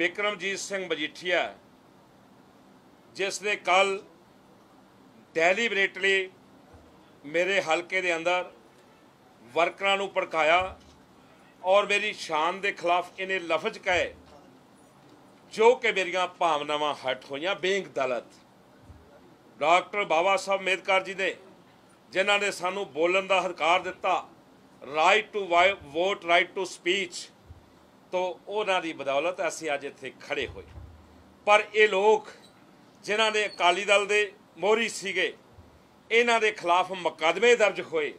ਬਿਕਰਮਜੀਤ ਸਿੰਘ ਮਜੀਠੀਆ ਜਿਸ ਨੇ ਕੱਲ ਡੈਲੀਬਰੇਟਲੀ ਮੇਰੇ ਹਲਕੇ ਦੇ ਅੰਦਰ ਵਰਕਰਾਂ ਨੂੰ ਭੜਕਾਇਆ ਔਰ ਮੇਰੀ ਸ਼ਾਨ ਦੇ ਖਿਲਾਫ ਇਹਨੇ ਲਫ਼ਜ਼ ਕਹੇ ਜੋ ਕਿ ਮੇਰੀਆਂ ਭਾਵਨਾਵਾਂ ਹਟ ਹੋਈਆਂ ਬੇਇੰਗਦਲਤ ਡਾਕਟਰ ਬਾਬਾ ਸਾਹਿਬ ਮੇਦਕਾਰ ਜੀ ਦੇ ਜਿਨ੍ਹਾਂ ਨੇ ਸਾਨੂੰ ਬੋਲਣ ਦਾ ਹਰਕਾਰ ਦਿੱਤਾ right to vote right to speech ਤੋਂ ਉਹਨਾਂ ਦੀ ਬਦੌਲਤ ਅਸੀਂ ਅੱਜ ਇੱਥੇ ਖੜੇ ਹੋਏ ਪਰ ਇਹ ਲੋਕ ਜਿਨ੍ਹਾਂ ਦੇ ਅਕਾਲੀ ਦਲ ਦੇ ਮੋਹਰੀ ਸੀਗੇ ਇਹਨਾਂ ਦੇ ਖਿਲਾਫ ਮੁਕਦਮੇ ਦਰਜ ਹੋਏ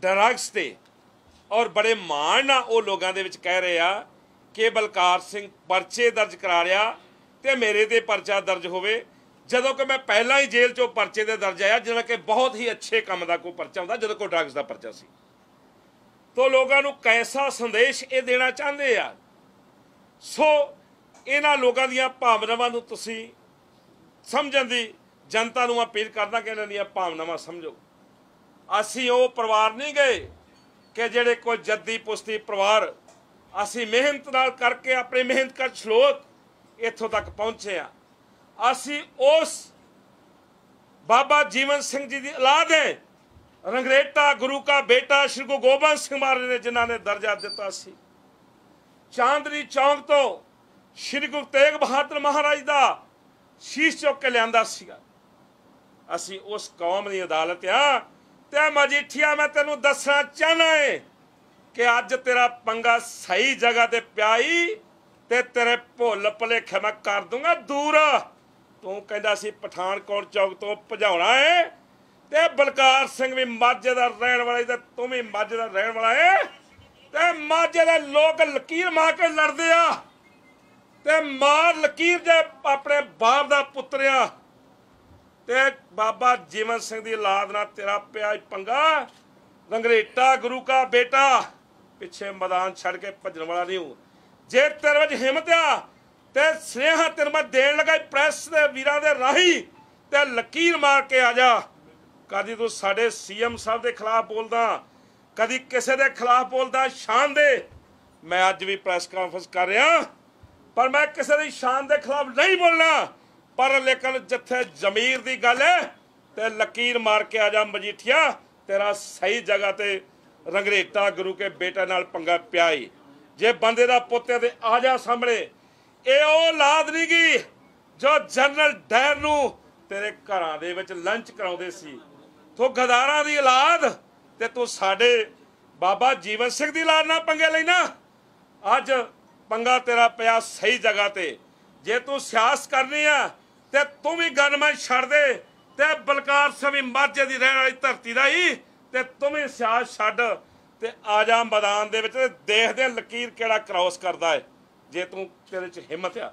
ਡਰੱਗਸ ਤੇ ਔਰ ਬੜੇ ਮਾਣ ਨਾਲ ਉਹ ਲੋਕਾਂ ਦੇ ਵਿੱਚ ਕਹਿ ਰਹੇ ਆ ਕਿ ਬਲਕਾਰ ਸਿੰਘ ਪਰਚੇ ਦਰਜ ਕਰਾ ਰਿਹਾ ਤੇ ਮੇਰੇ ਤੇ ਪਰਚਾ ਦਰਜ ਹੋਵੇ ਜਦੋਂ ਕਿ ਮੈਂ ਪਹਿਲਾਂ ਹੀ ਜੇਲ੍ਹ ਚੋਂ ਪਰਚੇ ਦੇ ਦਰਜ ਆਇਆ ਜਿਹੜਾ ਕਿ ਬਹੁਤ ਹੀ ਅੱਛੇ ਕੰਮ ਦਾ ਕੋਈ ਪਰਚਾ ਹੁੰਦਾ ਜਦੋਂ ਕੋਈ ਡਰੱਗਸ ਦਾ ਪਰਚਾ ਸੀ ਤੋਂ ਲੋਕਾਂ ਨੂੰ ਕੈਸਾ ਸੰਦੇਸ਼ ਇਹ ਦੇਣਾ ਚਾਹੁੰਦੇ ਆ ਸੋ ਇਹਨਾਂ ਲੋਕਾਂ ਦੀਆਂ ਭਾਵਨਾਵਾਂ ਨੂੰ ਤੁਸੀਂ ਸਮਝਣ ਦੀ ਜਨਤਾ ਨੂੰ ਅਪੀਲ ਕਰਦਾ ਕਿ ਇਹਨਾਂ ਦੀਆਂ ਭਾਵਨਾਵਾਂ ਸਮਝੋ ਅਸੀਂ ਉਹ ਪਰਿਵਾਰ ਨਹੀਂ ਗਏ ਕਿ ਜਿਹੜੇ ਕੋਈ ਜੱਦੀ ਪੁਸ਼ਤੀ ਪਰਿਵਾਰ ਅਸੀਂ ਮਿਹਨਤ ਨਾਲ ਕਰਕੇ ਆਪਣੇ ਮਿਹਨਤ ਕਰ ਸ਼ਲੋਕ ਇੱਥੋਂ ਤੱਕ ਪਹੁੰਚੇ ਆ ਅਸੀਂ ਉਸ ਬਾਬਾ ਜੀਵਨ ਸਿੰਘ ਜੀ ਦੀ ਔਲਾਦ ਹੈ ਰੰਗਰੇਟਾ ਗੁਰੂ ਦਾ ਬੇਟਾ ਸ਼੍ਰੀ ਗੁਰੂ ਗੋਬਿੰਦ ਸਿੰਘ ਮਹਾਰਾਜ ਨੇ ਜਿਨ੍ਹਾਂ ਨੇ ਦਰਜਾ ਦਿੱਤਾ ਸੀ ਚਾਂਦਨੀ ਚੌਂਕ ਤੋਂ ਸ਼੍ਰੀ ਗੁਰੂ ਤੇਗ ਬਹਾਦਰ ਮਹਾਰਾਜ ਦਾ ਸ਼ੀਸ਼ ਚੁੱਕ ਕੇ ਲਿਆਂਦਾ ਸੀਗਾ ਅਸੀਂ ਉਸ ਕੌਮ ਦੀ ਅਦਾਲਤ ਆ ਤੇ ਮਜੀਠੀਆ ਮੈਂ ਤੈਨੂੰ ਦੱਸਣਾ ਚਾਹਨਾ ਏ ਕਿ ਅੱਜ ਤੇਰਾ ਪੰਗਾ ਸਹੀ ਜਗ੍ਹਾ ਤੇ ਪਿਆਈ ਤੇ ਤੇਰੇ ਭੁੱਲ ਭਲੇਖੇ ਮੈਂ ਕਰ ਦੂੰਗਾ ਦੂਰ ਤੂੰ ਕਹਿੰਦਾ ਸੀ ਪਠਾਨਕੋਟ ਚੌਕ ਤੋਂ ਭਜਾਉਣਾ ਏ ਤੇ ਬਲਕਾਰ ਸਿੰਘ ਵੀ ਮਾਝੇ ਦਾ ਰਹਿਣ ਵਾਲਾ ਤੇ ਤੂੰ ਵੀ ਮਾਝੇ ਦਾ ਰਹਿਣ ਵਾਲਾ ਹੈ ਤੇ ਮਾਝੇ ਦੇ ਲੋਕ ਲਕੀਰ ਮਾਰ ਕੇ ਲੜਦੇ ਆ ਤੇ ਮਾਰ ਲਕੀਰ ਦੇ ਆਪਣੇ ਬਾਪ ਦਾ ਪੁੱਤਰ ਆ ਤੇ ਬਾਬਾ ਜੀਵਨ ਸਿੰਘ ਦੀ ਔਲਾਦ ਨਾਲ ਤੇਰਾ ਪਿਆ ਪੰਗਾ ਰੰਗਰੇਟਾ ਗੁਰੂ ਕਾ ਬੇਟਾ ਪਿੱਛੇ ਮੈਦਾਨ ਛੱਡ ਕੇ ਭੱਜਣ ਵਾਲਾ ਨਹੀਂ ਹੂੰ ਜੇ ਤੇਰੇ ਵਿੱਚ ਹਿੰਮਤ ਆ ਤੇ ਸਨੇਹਾ ਤੇਰੇ ਮੈਂ ਦੇਣ ਲਗਾ ਪ੍ਰੈਸ ਦੇ ਵੀਰਾਂ ਦੇ ਰਾਹੀ ਤੇ ਲਕੀਰ ਮਾਰ ਕੇ ਆ ਜਾ ਕਦੀ ਤੂੰ ਸਾਡੇ ਸੀਐਮ ਸਾਹਿਬ ਦੇ ਖਿਲਾਫ ਬੋਲਦਾ ਕਦੀ ਕਿਸੇ ਦੇ ਖਿਲਾਫ ਬੋਲਦਾ ਸ਼ਾਨ ਦੇ ਮੈਂ ਅੱਜ ਵੀ ਪ੍ਰੈਸ ਕਾਨਫਰੰਸ ਕਰ ਰਿਹਾ ਪਰ ਮੈਂ ਕਿਸੇ ਦੀ ਸ਼ਾਨ ਦੇ ਖਿਲਾਫ ਨਹੀਂ ਬੋਲਣਾ ਪਰ ਲੇਕਿਨ ਜਿੱਥੇ ਜ਼ਮੀਰ ਦੀ ਗੱਲ ਹੈ ਤੇ ਲਕੀਰ ਮਾਰ ਕੇ ਆ ਜਾ ਮਜੀਠੀਆ ਤੇਰਾ ਸਹੀ ਜਗ੍ਹਾ ਤੇ ਰੰਗਰੇਟਾ ਗੁਰੂ ਕੇ ਬੇਟਾ ਨਾਲ ਪੰਗਾ ਪਿਆਈ ਜੇ ਬੰਦੇ ਦਾ ਪੁੱਤ ਤੇ ਆ ਜਾ ਸਾਹਮਣੇ ਇਹ ਉਹ ਔਲਾਦ ਨਹੀਂ ਗਈ ਜੋ ਜਨਰਲ ਡੈਰ ਨੂੰ ਤੇਰੇ ਘਰਾਂ ਦੇ ਵਿੱਚ ਲੰਚ ਕਰਾਉਂਦੇ ਸੀ ਤੂੰ ਗਦਾਰਾਂ ਦੀ ਔਲਾਦ ਤੇ ਤੂੰ ਸਾਡੇ ਬਾਬਾ ਜੀਵਨ ਸਿੰਘ ਦੀ ਔਲਾਦ ਨਾਲ ਪੰਗੇ ਲੈਣਾ ਅੱਜ ਪੰਗਾ ਤੇਰਾ ਪਿਆ ਸਹੀ ਜਗ੍ਹਾ ਤੇ ਜੇ ਤੂੰ ਸਿਆਸ ਕਰਨੀ ਆ ਤੇ ਤੂੰ ਵੀ ਗਨਮੈਨ ਛੱਡ ਦੇ ਤੇ ਬਲਕਾਰ ਸਵੀ ਮਾਝੇ ਦੀ ਰਹਿਣ ਵਾਲੀ ਧਰਤੀ ਦਾ ਹੀ ਤੇ ਤੂੰ ਵੀ ਸਿਆਸ ਛੱਡ ਤੇ ਆ ਜਾ ਮੈਦਾਨ ਦੇ ਵਿੱਚ ਤੇ ਦੇਖਦੇ ਲਕੀਰ ਕਿਹੜਾ ਕ੍ਰਾਸ ਕਰਦਾ ਏ ਜੇ ਤੂੰ ਤੇਰੇ 'ਚ ਹਿੰਮਤ ਆ